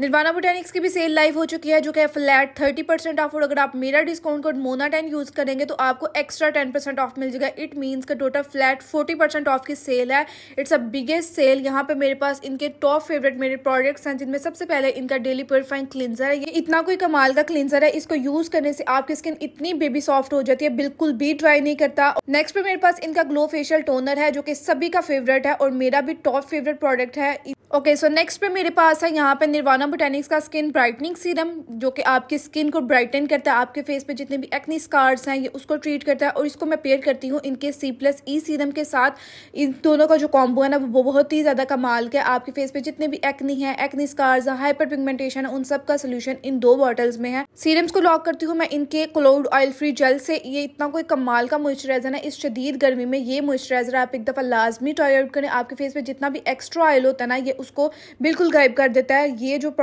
निर्वाणा बोटैनिक्स की भी cell live हो चुकी है जो कि फ्लैट थर्टी परसेंट ऑफ और अगर आप मेरा discount code Mona ten use करेंगे तो आपको एक्स्ट्रा टेन परसेंट ऑफ मिल जाएगा इट मीनस का total flat forty percent off की सेल है इट्स अ बिगेस्ट सेल यहाँ पे मेरे पास इनके टॉप फेवरेट मेरे प्रोडक्ट्स हैं जिनमें सबसे पहले इनका डेली प्योरीफाइंग क्लिनजर है ये इतना कोई कमाल का क्लिनजर है इसको यूज़ करने से आपकी स्किन इतनी बेबी सॉफ्ट हो जाती है बिल्कुल भी ड्राई नहीं करता नेक्स्ट पे मेरे पास इनका ग्लो फेशियल टोनर है जो कि सभी का फेवरेट है और मेरा भी टॉप फेवरेट प्रोडक्ट है ओके सो नेक्स्ट पे मेरे पास है यहाँ पे निर्वाणा बोटेनिक्स का स्किन ब्राइटनिंग सीरम जो कि आपकी स्किन को ब्राइटन करता है आपके फेस पे जितने भी एक्नी स्कार्स हैं ये उसको ट्रीट करता है और इसको मैं पेयर करती हूँ इनके सी प्लस ई सीरम के साथ इन दोनों का जो कॉम्बो है ना वो बहुत ही ज़्यादा कमाल का आपके फेस पे जितने भी एक्नी है एक्नी स्कार्स है हाइपर पिगमेंटेशन है उन सब का सोल्यूशन इन दो बॉटल्स में है सीरम्स को लॉक करती हूँ मैं इनके क्लोड ऑयल फ्री जेल से ये इतना कोई कमाल का मॉइस्चराइजर है इस शदीद गर्मी में ये मॉइस्चराइजर आप एक दफ़ा लाजमी ट्राई आउट करें आपके फेस पर जितना भी एक्स्ट्रा ऑयल होता है ना ये उसको बिल्कुल गायब कर देता है ये जो